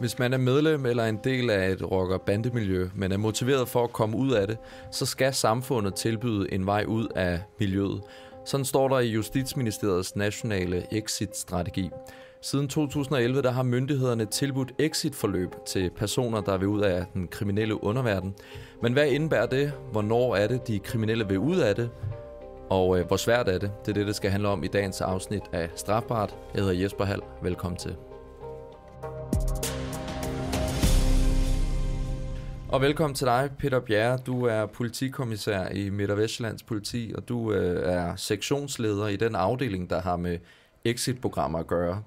Hvis man er medlem eller en del af et rocker bandemiljø, men er motiveret for at komme ud af det, så skal samfundet tilbyde en vej ud af miljøet. Sådan står der i Justitsministeriets nationale exit-strategi. Siden 2011 der har myndighederne tilbudt exit-forløb til personer, der vil ud af den kriminelle underverden. Men hvad indebærer det? Hvornår er det, de kriminelle vil ud af det? Og øh, hvor svært er det? Det er det, det skal handle om i dagens afsnit af Strafbart. Jeg hedder Jesper Hall. Velkommen til. Og velkommen til dig, Peter Bjerre. Du er politikommissær i Midt- og Vestlands politi, og du øh, er sektionsleder i den afdeling, der har med exit-programmer at gøre.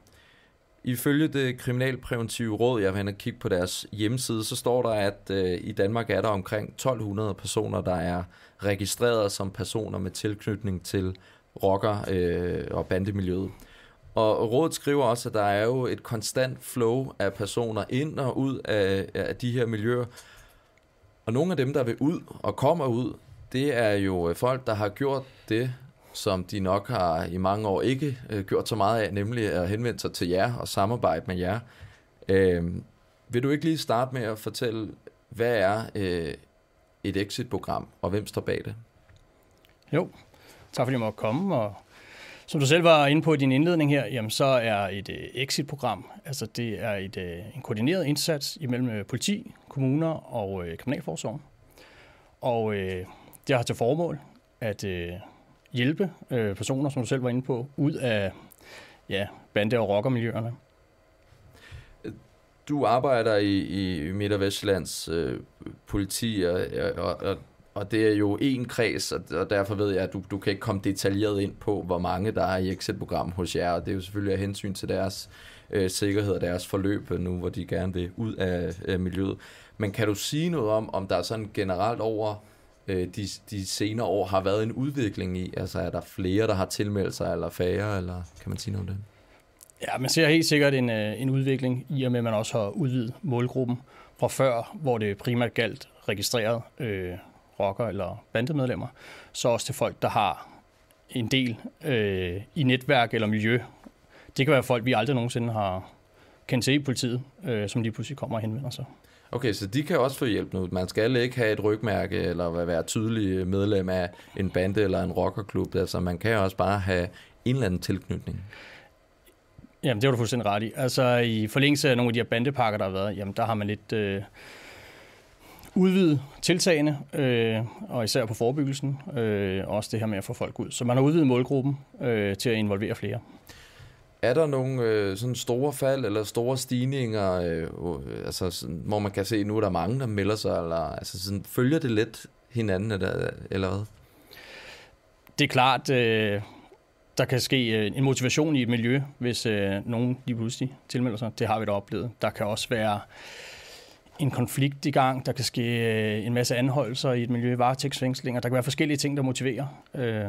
Ifølge det kriminalpræventive råd, jeg har kigge på deres hjemmeside, så står der, at øh, i Danmark er der omkring 1200 personer, der er registreret som personer med tilknytning til rocker- øh, og bandemiljøet. Og rådet skriver også, at der er jo et konstant flow af personer ind og ud af, af de her miljøer, og nogle af dem, der vil ud og kommer ud, det er jo øh, folk, der har gjort det, som de nok har i mange år ikke øh, gjort så meget af, nemlig at henvende sig til jer og samarbejde med jer. Øh, vil du ikke lige starte med at fortælle, hvad er øh, et exit-program, og hvem står bag det? Jo, tak fordi jeg måtte komme, og som du selv var inde på i din indledning her, jamen, så er et øh, exit-program, altså det er et, øh, en koordineret indsats imellem øh, politi, kommuner og øh, kriminalforsorgen. Og øh, det har til formål at øh, hjælpe øh, personer, som du selv var inde på, ud af ja, bande- og rockermiljøerne. Du arbejder i, i Midt- og Vestlands øh, politi, og, og, og og det er jo en kreds, og derfor ved jeg, at du, du kan ikke komme detaljeret ind på, hvor mange der er i exit-program hos jer, og det er jo selvfølgelig af hensyn til deres øh, sikkerhed og deres forløb nu, hvor de gerne vil ud af øh, miljøet. Men kan du sige noget om, om der sådan generelt over øh, de, de senere år har været en udvikling i? Altså er der flere, der har tilmeldt sig, eller færre, eller kan man sige noget om det? Ja, man ser helt sikkert en, øh, en udvikling, i og med at man også har udvidet målgruppen fra før, hvor det primært galt registreret øh, rocker- eller bandemedlemmer, så også til folk, der har en del øh, i netværk eller miljø. Det kan være folk, vi aldrig nogensinde har kendt til i politiet, øh, som lige pludselig kommer og henvender sig. Okay, så de kan også få hjælp nu. Man skal ikke have et rygmærke eller være tydelig medlem af en bande eller en rockerklub. Altså, man kan også bare have en eller anden tilknytning. Jamen, det var du fuldstændig ret i. Altså, i forlængelse af nogle af de her bandepakker, der har været, jamen, der har man lidt... Øh, udvide tiltagene, øh, og især på forebyggelsen, øh, også det her med at få folk ud. Så man har udvidet målgruppen øh, til at involvere flere. Er der nogle øh, sådan store fald eller store stigninger, øh, øh altså, sådan, hvor man kan se, at nu er der mange, der melder sig? Eller, altså, sådan, følger det lidt hinanden, eller, eller hvad? Det er klart, øh, der kan ske øh, en motivation i et miljø, hvis øh, nogen lige pludselig tilmelder sig. Det har vi da oplevet. Der kan også være øh, en konflikt i gang, der kan ske øh, en masse anholdelser i et miljø, varetægtsfængslinger, der kan være forskellige ting, der motiverer. Øh,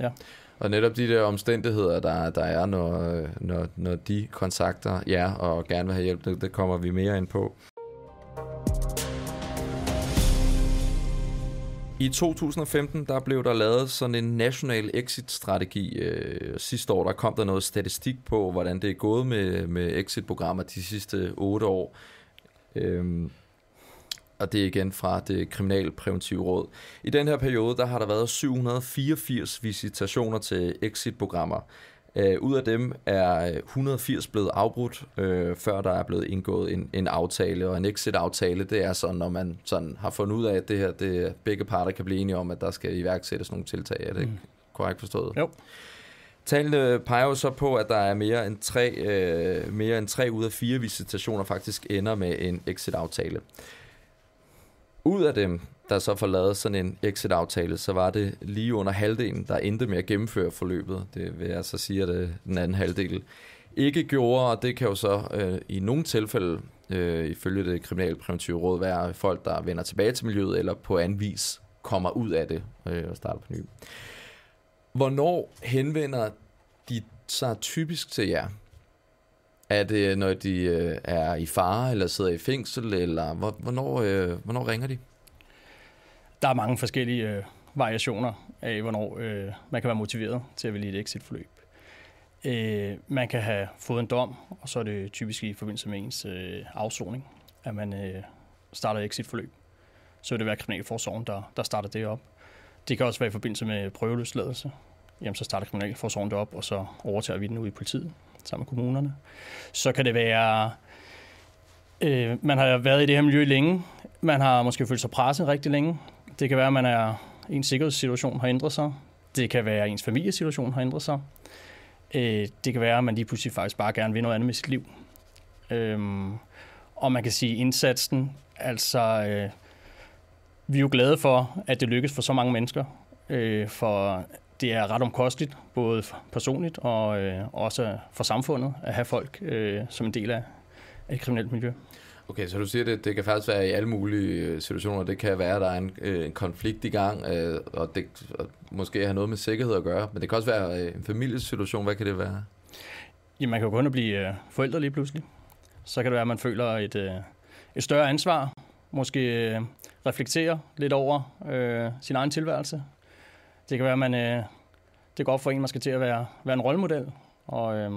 ja. Og netop de der omstændigheder, der, der er, når, øh, når, når de kontakter jer og gerne vil have hjælp, det, det kommer vi mere ind på. I 2015 der blev der lavet sådan en national exit-strategi. Øh, sidste år der kom der noget statistik på, hvordan det er gået med, med exit-programmer de sidste otte år. Øhm, og det er igen fra det kriminalpræventive råd. I den her periode, der har der været 784 visitationer til exit-programmer. Øh, ud af dem er 180 øh, blevet afbrudt, øh, før der er blevet indgået en, en aftale. Og en exit-aftale, det er sådan, når man sådan har fundet ud af, at det her, det, begge parter kan blive enige om, at der skal iværksættes nogle tiltag. Er det mm. korrekt forstået? Jo. Tallene peger jo så på, at der er mere end tre, øh, mere end tre ud af fire visitationer faktisk ender med en exit-aftale. Ud af dem, der så får lavet sådan en exit-aftale, så var det lige under halvdelen, der endte med at gennemføre forløbet. Det vil jeg så altså sige, at øh, den anden halvdel ikke gjorde, og det kan jo så øh, i nogle tilfælde, øh, ifølge det kriminalpræventive råd, være folk, der vender tilbage til miljøet, eller på anden vis kommer ud af det øh, og starter på ny. Hvornår henvender de tager typisk til jer? Er det, når de øh, er i fare, eller sidder i fængsel, eller hvor, hvornår, øh, hvornår ringer de? Der er mange forskellige øh, variationer af, hvornår øh, man kan være motiveret til at vælge et exitforløb. Øh, man kan have fået en dom, og så er det typisk i forbindelse med ens øh, afsoning, at man øh, starter et exitforløb. Så vil det være Kriminalforsorgen, der, der starter det op. Det kan også være i forbindelse med prøveløsladelse, jamen så starter Kriminalforsorgen det op, og så overtager vi den ud i politiet sammen med kommunerne. Så kan det være, øh, man har været i det her miljø længe, man har måske følt sig presset rigtig længe, det kan være, at man er, ens sikkerhedssituation har ændret sig, det kan være, at ens familiesituation har ændret sig, øh, det kan være, at man lige pludselig faktisk bare gerne vil noget andet med sit liv. Øh, og man kan sige indsatsen, altså... Øh, vi er jo glade for, at det lykkes for så mange mennesker. Øh, for det er ret omkosteligt, både personligt og øh, også for samfundet, at have folk øh, som en del af, et kriminelt miljø. Okay, så du siger, at det, det kan faktisk være i alle mulige øh, situationer. Det kan være, at der er en, øh, en konflikt i gang, øh, og det og måske har noget med sikkerhed at gøre. Men det kan også være øh, en familiesituation. Hvad kan det være? Jamen, man kan jo kun blive øh, forældre lige pludselig. Så kan det være, at man føler et, øh, et større ansvar. Måske øh, reflektere lidt over øh, sin egen tilværelse det kan være, at man, øh, det går op for en, man skal til at være, være en rollemodel, og øh,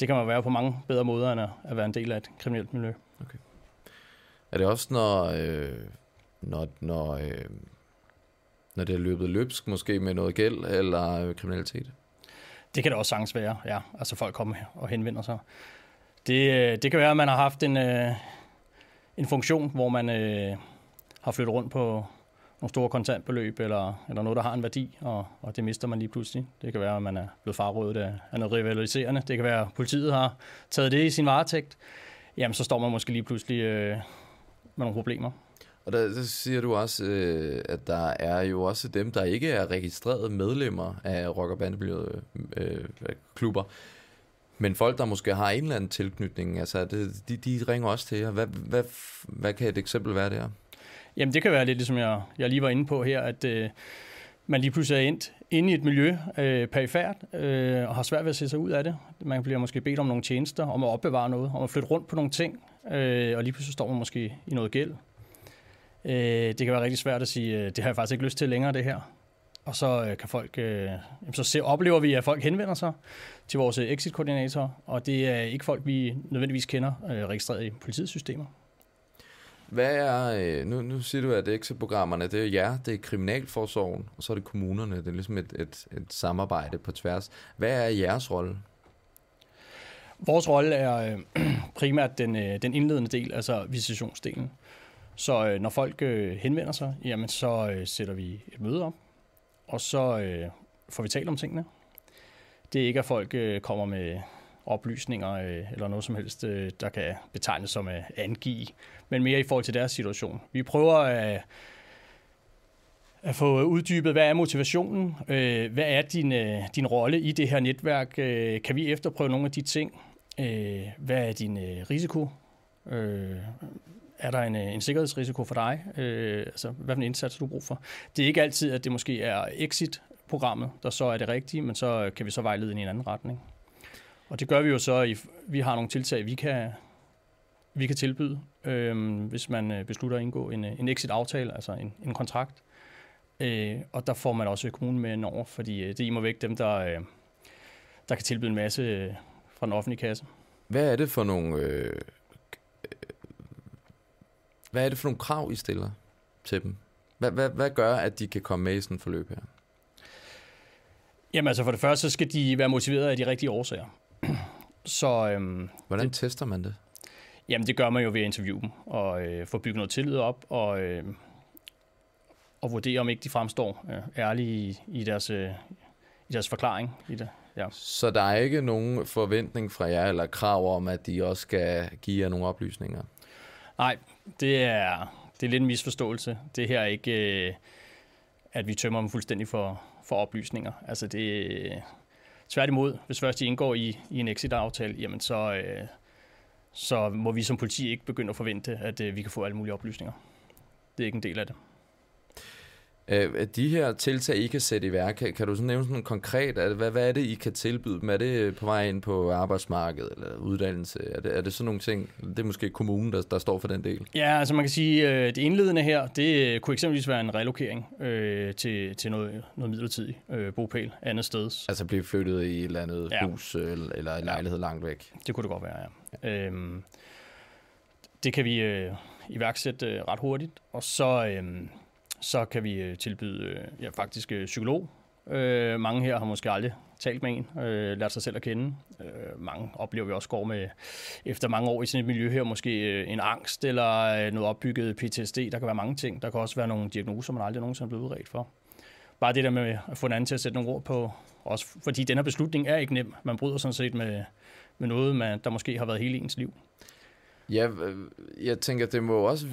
det kan man være på mange bedre måder, end at, være en del af et kriminelt miljø. Okay. Er det også, når, øh, når, når, øh, når det er løbet løbsk, måske med noget gæld eller øh, kriminalitet? Det kan det også sagtens være, ja. Altså folk kommer og henvender sig. Det, øh, det kan være, at man har haft en, øh, en funktion, hvor man øh, har flyttet rundt på, nogle store kontantbeløb eller, eller noget, der har en værdi, og, og det mister man lige pludselig. Det kan være, at man er blevet farrådet af, af noget rivaliserende. Det kan være, at politiet har taget det i sin varetægt. Jamen, så står man måske lige pludselig øh, med nogle problemer. Og der, der siger du også, øh, at der er jo også dem, der ikke er registreret medlemmer af rock- og bandemiljøet, øh, øh, klubber. Men folk, der måske har en eller anden tilknytning, altså det, de, de ringer også til jer. Hvad, hvad, hvad kan et eksempel være der? Jamen det kan være lidt, ligesom jeg, jeg lige var inde på her, at øh, man lige pludselig er ind inde i et miljø øh, perifært øh, og har svært ved at se sig ud af det. Man bliver måske bedt om nogle tjenester, om at opbevare noget, om at flytte rundt på nogle ting, øh, og lige pludselig står man måske i noget gæld. Øh, det kan være rigtig svært at sige, øh, det har jeg faktisk ikke lyst til længere, det her. Og så øh, kan folk, øh, så ser, oplever vi, at folk henvender sig til vores øh, exit-koordinator, og det er ikke folk, vi nødvendigvis kender øh, registreret i politiets systemer. Hvad er, øh, nu, nu siger du, at EXA-programmerne, det er jer, det er Kriminalforsorgen, og så er det kommunerne. Det er ligesom et, et, et samarbejde på tværs. Hvad er jeres rolle? Vores rolle er øh, primært den, øh, den indledende del, altså visitationsdelen. Så øh, når folk øh, henvender sig, jamen så øh, sætter vi et møde op, og så øh, får vi talt om tingene. Det er ikke, at folk øh, kommer med oplysninger øh, eller noget som helst, øh, der kan betegnes som øh, angive, men mere i forhold til deres situation. Vi prøver at, øh, at få uddybet, hvad er motivationen, øh, hvad er din, øh, din rolle i det her netværk, øh, kan vi efterprøve nogle af de ting, øh, hvad er din øh, risiko, øh, er der en, øh, en sikkerhedsrisiko for dig? Øh, altså, hvad for en indsats du brug for? Det er ikke altid, at det måske er exit-programmet, der så er det rigtige, men så øh, kan vi så vejlede i en anden retning. Og det gør vi jo så, at vi har nogle tiltag, vi kan, vi kan tilbyde, øh, hvis man øh, beslutter at indgå en, øh, en exit-aftale, altså en, en kontrakt. Øh, og der får man også kommunen med ind over, fordi øh, det er imod væk dem, der, øh, der kan tilbyde en masse fra den offentlige kasse. Hvad er det for nogle... Øh, hvad er det for nogle krav, I stiller til dem? Hvad, hvad, hvad gør, at de kan komme med i sådan et forløb her? Jamen altså for det første, så skal de være motiveret af de rigtige årsager. Så, øhm, Hvordan det, tester man det? Jamen, det gør man jo ved at interviewe dem og øh, få bygget noget tillid op og, øh, og vurdere, om ikke de fremstår øh, ærlige i, i, deres, øh, i deres forklaring. I det. Ja. Så der er ikke nogen forventning fra jer eller krav om, at de også skal give jer nogle oplysninger? Nej, det er, det er lidt en misforståelse. Det her er ikke, øh, at vi tømmer dem fuldstændig for, for oplysninger. Altså det, Tværtimod, hvis først de indgår i, i en exit-aftale, jamen så, øh, så må vi som politi ikke begynde at forvente, at øh, vi kan få alle mulige oplysninger. Det er ikke en del af det. Øh, de her tiltag, I kan sætte i værk, kan, kan du så nævne sådan konkret, at, hvad, hvad er det, I kan tilbyde dem? Er det øh, på vej ind på arbejdsmarkedet eller uddannelse? Er det, er det sådan nogle ting? Det er måske kommunen, der, der står for den del. Ja, altså man kan sige, øh, det indledende her, det øh, kunne eksempelvis være en relokering øh, til, til noget, noget midlertidig øh, bopæl andet sted. Altså blive flyttet i et eller andet ja. hus øh, eller en lejlighed ja. langt væk? Det kunne det godt være, ja. ja. Øhm, det kan vi øh, iværksætte øh, ret hurtigt. Og så... Øh, så kan vi øh, tilbyde øh, ja, faktisk øh, psykolog. Øh, mange her har måske aldrig talt med en, øh, lært sig selv at kende. Øh, mange oplever vi også går med, efter mange år i sådan et miljø her, måske en angst eller noget opbygget PTSD. Der kan være mange ting. Der kan også være nogle diagnoser, man aldrig nogensinde er blevet udredt for. Bare det der med at få en anden til at sætte nogle ord på, også fordi den her beslutning er ikke nem. Man bryder sådan set med, med noget, man, der måske har været hele ens liv. Ja, jeg tænker, det må også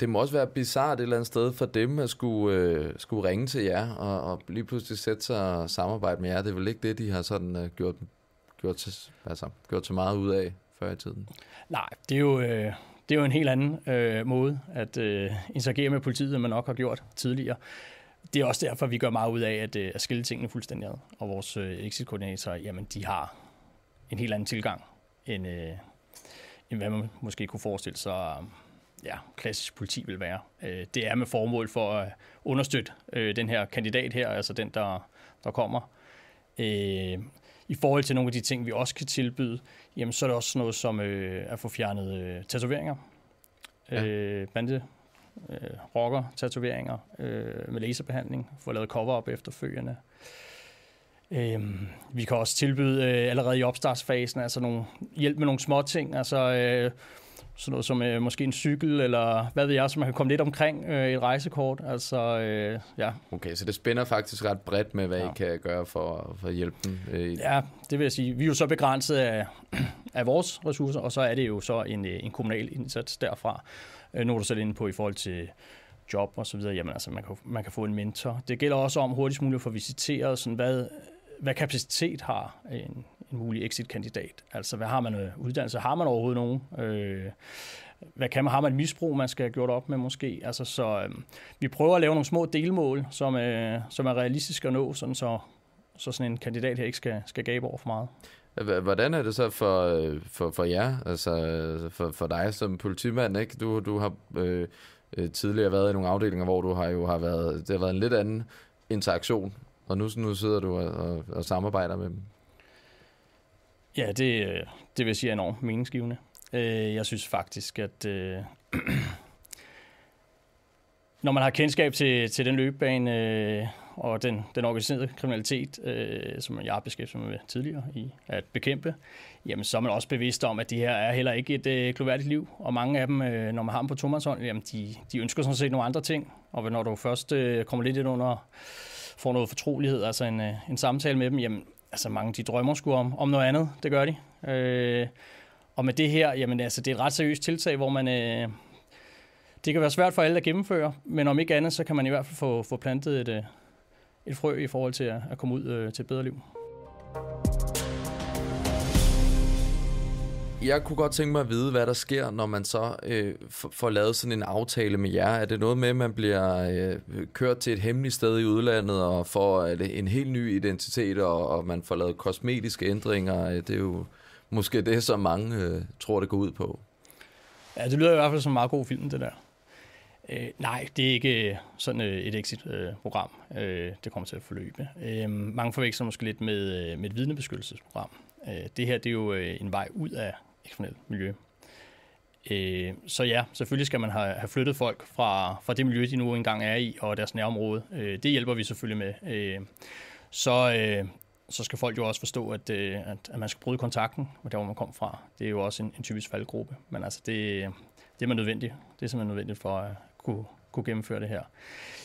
det må også være bizart et eller andet sted for dem at skulle, øh, skulle ringe til jer og, og lige pludselig sætte sig og samarbejde med jer. Det er vel ikke det, de har sådan øh, gjort, gjort, til, altså, gjort så meget ud af før i tiden? Nej, det er jo, øh, det er jo en helt anden øh, måde at øh, interagere med politiet, end man nok har gjort tidligere. Det er også derfor, vi gør meget ud af at, øh, at skille tingene fuldstændig ad. Og vores øh, exit-koordinatorer, jamen de har en helt anden tilgang end, øh, end hvad man måske kunne forestille sig ja, klassisk politi vil være. Øh, det er med formål for at understøtte øh, den her kandidat her, altså den, der, der kommer. Øh, I forhold til nogle af de ting, vi også kan tilbyde, jamen, så er det også noget som at få fjernet tatoveringer. Ja. bande rocker tatoveringer med laserbehandling, få lavet cover-up efterfølgende. Øhm, vi kan også tilbyde øh, allerede i opstartsfasen altså nogle, hjælp med nogle små ting, altså øh, sådan noget som øh, måske en cykel, eller hvad ved jeg, så man kan komme lidt omkring øh, et rejsekort. Altså, øh, ja. Okay, så det spænder faktisk ret bredt med, hvad ja. I kan gøre for, for at hjælpe dem? Øh. Ja, det vil jeg sige. Vi er jo så begrænset af, af vores ressourcer, og så er det jo så en, øh, en kommunal indsats derfra. Øh, nu er du selv inde på i forhold til job og så videre, jamen altså, man kan, man kan få en mentor. Det gælder også om hurtigst muligt at få visiteret, sådan, hvad, hvad kapacitet har en en mulig exit-kandidat. Altså, hvad har man af øh, uddannelse? Har man overhovedet nogen? Øh, hvad kan man? Har man et misbrug, man skal have gjort op med måske? Altså, så øh, vi prøver at lave nogle små delmål, som, øh, som er realistiske at nå, sådan så, så sådan en kandidat her ikke skal, skal gabe over for meget. Hvordan er det så for, øh, for, for jer, altså for, for dig som politimand, ikke? Du, du har øh, øh, tidligere været i nogle afdelinger, hvor du har jo har været, det har været en lidt anden interaktion, og nu, nu sidder du og, og, og samarbejder med dem. Ja, det, øh, det vil sige er enormt meningsgivende. Øh, jeg synes faktisk, at øh, når man har kendskab til, til den løbebane øh, og den, den organiserede kriminalitet, øh, som jeg har beskæftiget mig med tidligere i at bekæmpe, jamen så er man også bevidst om, at det her er heller ikke et øh, kloværdigt liv, og mange af dem, øh, når man har dem på tomandshånd, jamen de, de ønsker sådan set nogle andre ting, og når du først øh, kommer lidt ind under, får noget fortrolighed, altså en, øh, en samtale med dem, jamen altså mange de drømmer sgu om, om noget andet, det gør de. Øh, og med det her, jamen altså, det er et ret seriøst tiltag, hvor man... Øh, det kan være svært for alle at gennemføre, men om ikke andet, så kan man i hvert fald få, få plantet et, øh, et frø i forhold til at, at komme ud øh, til et bedre liv. jeg kunne godt tænke mig at vide, hvad der sker, når man så øh, får lavet sådan en aftale med jer. Er det noget med, at man bliver øh, kørt til et hemmeligt sted i udlandet og får øh, en helt ny identitet, og, og man får lavet kosmetiske ændringer? Øh, det er jo måske det, som mange øh, tror, det går ud på. Ja, det lyder i hvert fald som en meget god film, det der. Øh, nej, det er ikke øh, sådan øh, et exit-program, øh, det kommer til at forløbe. Øh, mange forveksler måske lidt med, med et vidnebeskyttelsesprogram. Øh, det her det er jo en vej ud af eksponentielt miljø. Øh, så ja, selvfølgelig skal man have, have flyttet folk fra, fra det miljø, de nu engang er i, og deres nærområde. Øh, det hjælper vi selvfølgelig med. Øh, så, øh, så skal folk jo også forstå, at, øh, at, at man skal bryde kontakten, med der hvor man kom fra. Det er jo også en, en typisk faldgruppe, men altså det, det er man nødvendigt. Det er simpelthen nødvendigt for at kunne, kunne gennemføre det her.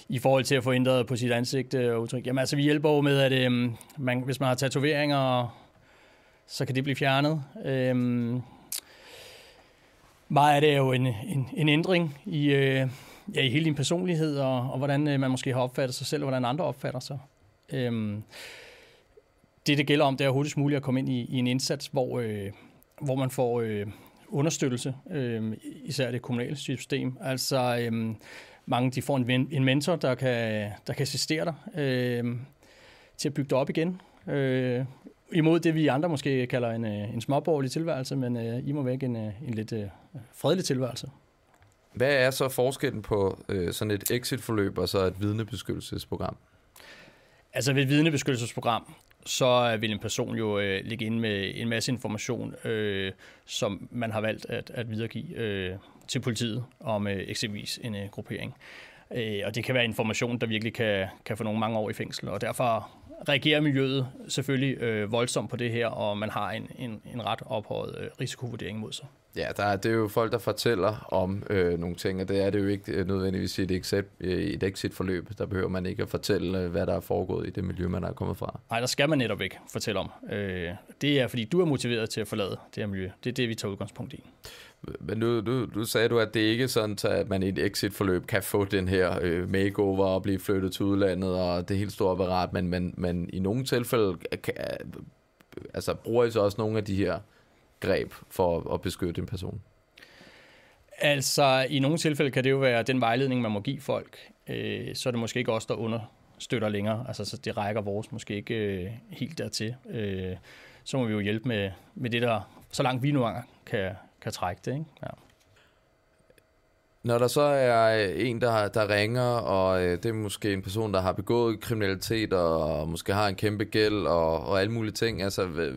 I forhold til at få ændret på sit ansigt og øh, udtryk, jamen altså vi hjælper jo med, at øh, man, hvis man har tatoveringer så kan det blive fjernet. Øhm, meget af det er jo en, en, en ændring i, øh, ja, i hele din personlighed, og, og hvordan øh, man måske har opfattet sig selv, og hvordan andre opfatter sig. Øhm, det, det gælder om, det er hurtigst muligt at komme ind i, i en indsats, hvor, øh, hvor man får øh, understøttelse, øh, især det kommunale system. Altså, øh, mange de får en, en mentor, der kan, der kan assistere dig øh, til at bygge dig op igen. Øh, imod det, vi andre måske kalder en, øh, en småborgerlig tilværelse, men øh, I må væk en, øh, en lidt øh, fredelig tilværelse. Hvad er så forskellen på øh, sådan et exit-forløb og så et vidnebeskyttelsesprogram? Altså ved et vidnebeskyttelsesprogram, så vil en person jo øh, ligge inde med en masse information, øh, som man har valgt at, at videregive øh, til politiet om øh, eksempelvis en øh, gruppering. Øh, og det kan være information, der virkelig kan, kan få nogle mange år i fængsel, og derfor reagerer miljøet selvfølgelig øh, voldsomt på det her, og man har en, en, en ret ophøjet øh, risikovurdering mod sig. Ja, der er, det er jo folk, der fortæller om øh, nogle ting, og det er det jo ikke øh, nødvendigvis i et, exit, øh, et exit-forløb. Der behøver man ikke at fortælle, øh, hvad der er foregået i det miljø, man er kommet fra. Nej, der skal man netop ikke fortælle om. Øh, det er, fordi du er motiveret til at forlade det her miljø. Det er det, vi tager udgangspunkt i. Men nu, nu, nu sagde du, at det ikke er sådan, at man i et exit-forløb kan få den her øh, makeover og blive flyttet til udlandet og det helt store apparat, men, men, men i nogle tilfælde øh, kan, øh, altså, bruger I så også nogle af de her greb for at, at beskytte en person? Altså, i nogle tilfælde kan det jo være den vejledning, man må give folk. Øh, så er det måske ikke os, der understøtter længere. Altså, så det rækker vores måske ikke øh, helt dertil. Øh, så må vi jo hjælpe med, med det, der så langt vi nu kan, kan trække det. Ikke? Ja. Når der så er en, der, der ringer, og øh, det er måske en person, der har begået kriminalitet, og, måske har en kæmpe gæld, og, og alle mulige ting, altså,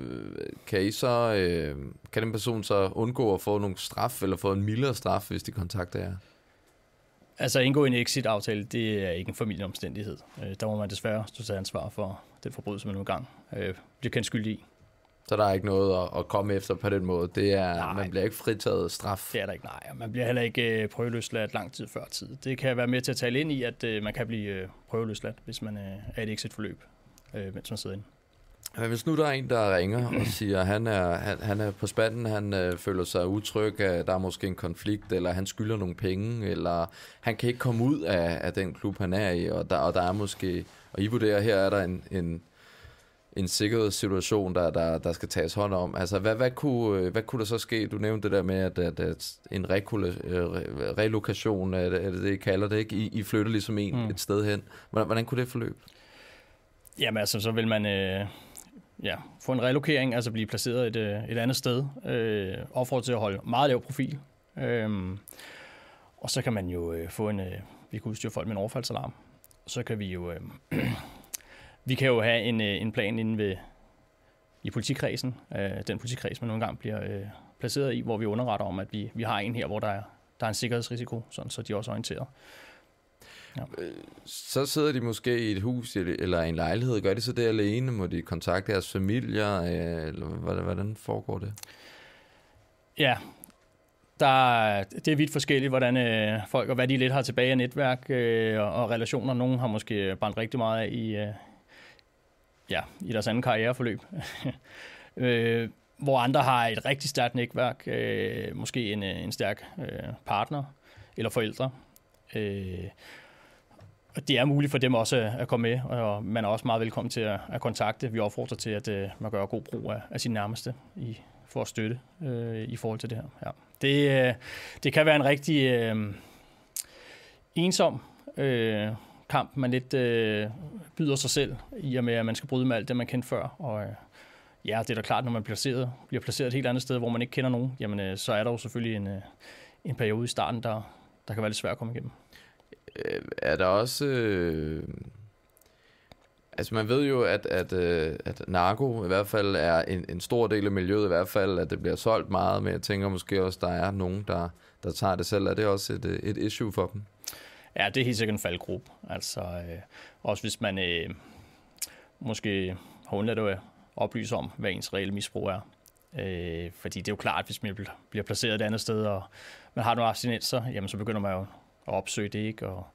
kan, I så, øh, kan den person så undgå at få nogle straf, eller få en mildere straf, hvis de kontakter jer? Altså indgå en exit-aftale, det er ikke en familieomstændighed. Øh, der må man desværre stå til ansvar for den forbrydelse, man nu gang øh, bliver kendt skyldig i. Så der er ikke noget at, at komme efter på den måde. Det er, nej. man bliver ikke fritaget straf. Det er der ikke, nej. Og man bliver heller ikke øh, prøveløsladt lang tid før tid. Det kan være med til at tale ind i, at øh, man kan blive øh, prøveløsladt, hvis man øh, er i et exit-forløb, øh, mens man sidder inde. Men hvis nu der er en, der ringer og siger, at han er, han, han er på spanden, han øh, føler sig utryg, at øh, der er måske en konflikt, eller han skylder nogle penge, eller han kan ikke komme ud af, af den klub, han er i, og der, og der er måske, og I vurderer, her er der en, en en sikkerhedssituation, der, der, der skal tages hånd om. Altså, hvad, hvad, kunne, øh, hvad kunne der så ske? Du nævnte det der med, at, at, at en rekula, øh, relokation, er det, er det, det kalder det, ikke? I, I flytter ligesom en mm. et sted hen. Hvordan, hvordan kunne det forløbe? Jamen altså, så vil man øh, ja, få en relokering, altså blive placeret et, øh, et andet sted, øh, opfordret til at holde meget lav profil. Øh, og så kan man jo øh, få en... Øh, vi kan udstyre folk med en overfaldsalarm. Så kan vi jo... Øh, Vi kan jo have en, øh, en plan inde ved, i politikredsen, øh, den politikreds, man nogle gange bliver øh, placeret i, hvor vi underretter om, at vi, vi har en her, hvor der er, der er en sikkerhedsrisiko, sådan, så de også orienteret. Ja. Så sidder de måske i et hus eller en lejlighed. Gør de så det alene? Må de kontakte deres familier? Øh, eller hvordan foregår det? Ja, der, det er vidt forskelligt, hvordan øh, folk og hvad de lidt har tilbage af netværk øh, og, og relationer. Nogle har måske brændt rigtig meget af i, øh, ja, i deres anden karriereforløb. Øh, hvor andre har et rigtig stærkt netværk, øh, måske en, øh, en stærk øh, partner eller forældre. Øh, og det er muligt for dem også at komme med, og man er også meget velkommen til at, at kontakte. Vi opfordrer til, at øh, man gør god brug af, af sin nærmeste i, for at støtte øh, i forhold til det her. Ja. Det, øh, det kan være en rigtig øh, ensom øh, kamp, man lidt øh, byder sig selv, i og med, at man skal bryde med alt det, man kendte før. Og øh, ja, det er da klart, når man placeret, bliver placeret et helt andet sted, hvor man ikke kender nogen, jamen øh, så er der jo selvfølgelig en, øh, en periode i starten, der, der kan være lidt svært at komme igennem. Øh, er der også... Øh Altså man ved jo, at, at, øh, at, at narko i hvert fald er en, en stor del af miljøet, i hvert fald at det bliver solgt meget, men jeg tænker måske også, at der er nogen, der, der tager det selv. Er det også et, øh, et issue for dem? Ja, det er helt sikkert en faldgruppe. Altså, øh, også hvis man øh, måske har undladt at oplyse om, hvad ens reelle misbrug er. Øh, fordi det er jo klart, at hvis man bliver placeret et andet sted, og man har nogle abstinenser, jamen så begynder man jo at opsøge det, ikke? Og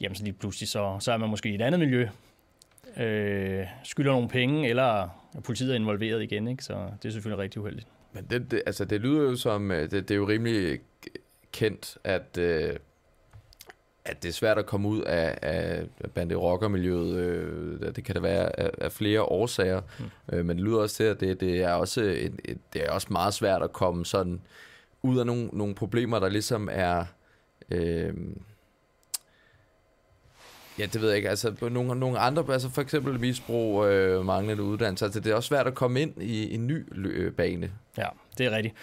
jamen så lige pludselig, så, så er man måske i et andet miljø, øh, skylder nogle penge, eller politiet er involveret igen, ikke? Så det er selvfølgelig rigtig uheldigt. Men det, det, altså det lyder jo som, øh, det, det er jo rimelig kendt, at øh, at det er svært at komme ud af, af bande rockermiljøet. Øh, det kan det være af, af flere årsager, mm. øh, men det lyder også til, at det, det er også et, et, det er også meget svært at komme sådan ud af nogle, nogle problemer, der ligesom er... Øh, Ja, det ved jeg ikke. Altså, nogle, nogle andre, altså for eksempel misbrug, øh, manglende uddannelse, altså det er også svært at komme ind i en ny øh, bane. Ja, det er rigtigt.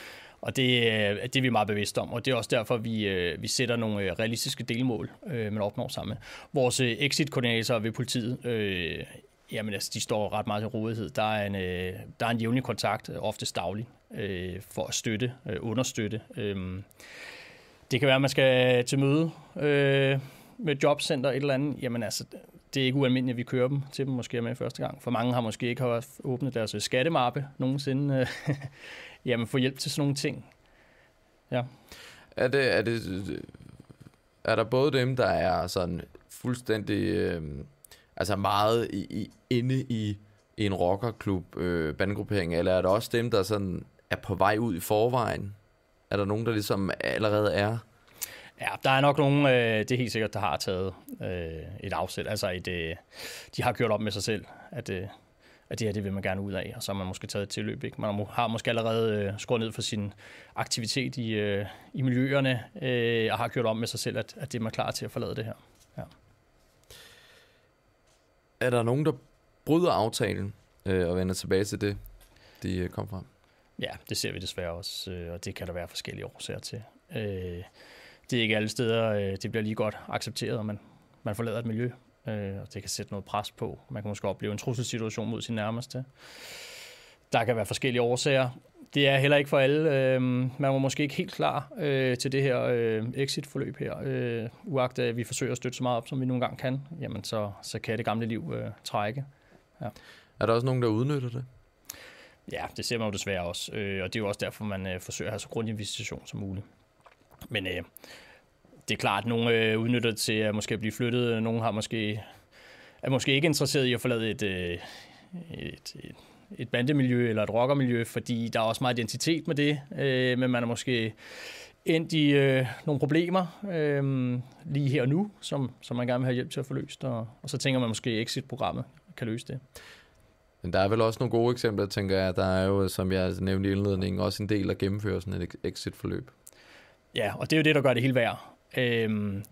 Og det, øh, det er vi meget bevidste om, og det er også derfor, vi, øh, vi sætter nogle øh, realistiske delmål, øh, man opnår sammen. Vores exit koordinatorer ved politiet, øh, jamen altså, de står ret meget til rådighed. Der er en, øh, der er en jævnlig kontakt, oftest daglig, øh, for at støtte, øh, understøtte. Øh, det kan være, at man skal til møde øh, med jobcenter et eller andet. Jamen altså, det er ikke ualmindeligt, at vi kører dem til dem måske med første gang. For mange har måske ikke haft åbnet deres øh, skattemappe nogensinde. Øh, jamen, få hjælp til sådan nogle ting. Ja. Er det, er det, er der både dem, der er sådan fuldstændig, øh, altså meget i, i, inde i, i en rockerklub, øh, bandgruppering, eller er der også dem, der sådan er på vej ud i forvejen? Er der nogen, der ligesom allerede er Ja, der er nok nogen, øh, det er helt sikkert, der har taget øh, et afsæt. Altså, et, øh, de har kørt op med sig selv, at, øh, at det her, det vil man gerne ud af, og så har man måske taget et tilløb. Ikke? Man har måske allerede øh, skåret ned for sin aktivitet i, øh, i miljøerne, øh, og har kørt op med sig selv, at, at det er man klar til at forlade det her. Ja. Er der nogen, der bryder aftalen øh, og vender tilbage til det, de øh, kom fra? Ja, det ser vi desværre også, øh, og det kan der være forskellige årsager til. Øh, det er ikke alle steder, øh, det bliver lige godt accepteret, og man, man forlader et miljø, øh, og det kan sætte noget pres på. Man kan måske opleve en trusselsituation mod sin nærmeste. Der kan være forskellige årsager. Det er heller ikke for alle. Øh, man var måske ikke helt klar øh, til det her øh, exit-forløb her. Øh, uagtet at vi forsøger at støtte så meget op, som vi nogle gange kan, jamen så, så kan det gamle liv øh, trække. Ja. Er der også nogen, der udnytter det? Ja, det ser man jo desværre også. Øh, og det er jo også derfor, man øh, forsøger at have så grundig visitation som muligt. Men øh, det er klart, at nogen øh, udnytter det til at måske blive flyttet. Nogle har måske, er måske ikke interesseret i at forlade et, øh, et, et, et bandemiljø eller et rockermiljø, fordi der er også meget identitet med det, øh, men man er måske endt i øh, nogle problemer øh, lige her og nu, som, som man gerne vil have hjælp til at få løst, og, og så tænker man måske, at exit-programmet kan løse det. Men der er vel også nogle gode eksempler, tænker jeg. Der er jo, som jeg nævnte i indledningen, også en del af gennemførelsen af et exit-forløb. Ja, og det er jo det, der gør det hele værd. Øhm,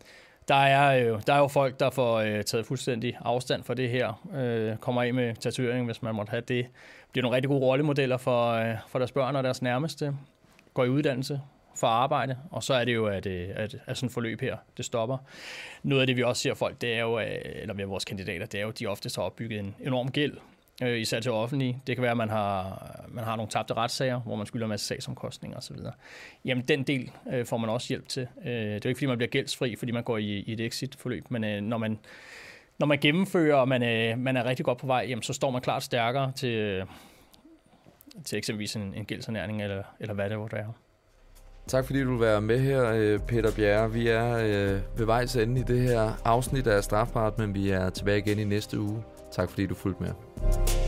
der, er jo, øh, der er jo folk, der får øh, taget fuldstændig afstand fra det her, øh, kommer af med tatuering, hvis man måtte have det. Bliver nogle rigtig gode rollemodeller for, øh, for deres børn og deres nærmeste. Går i uddannelse, for arbejde, og så er det jo, at, øh, at, at sådan et forløb her, det stopper. Noget af det, vi også ser folk, det er jo, øh, eller med vores kandidater, det er jo, at de ofte har opbygget en enorm gæld, øh, især til offentlige. Det kan være, at man har, man har nogle tabte retssager, hvor man skylder en masse sagsomkostninger osv. Jamen, den del øh, får man også hjælp til. Øh, det er jo ikke, fordi man bliver gældsfri, fordi man går i, i et exit-forløb, men øh, når man når man gennemfører, og man, øh, man er rigtig godt på vej, jamen, så står man klart stærkere til, øh, til eksempelvis en, en gældsernæring, eller, eller hvad det hvor det er. Tak fordi du vil være med her, øh, Peter Bjerre. Vi er øh, ved vejs ende i det her afsnit af Strafbart, men vi er tilbage igen i næste uge. Tak fordi du fulgte med.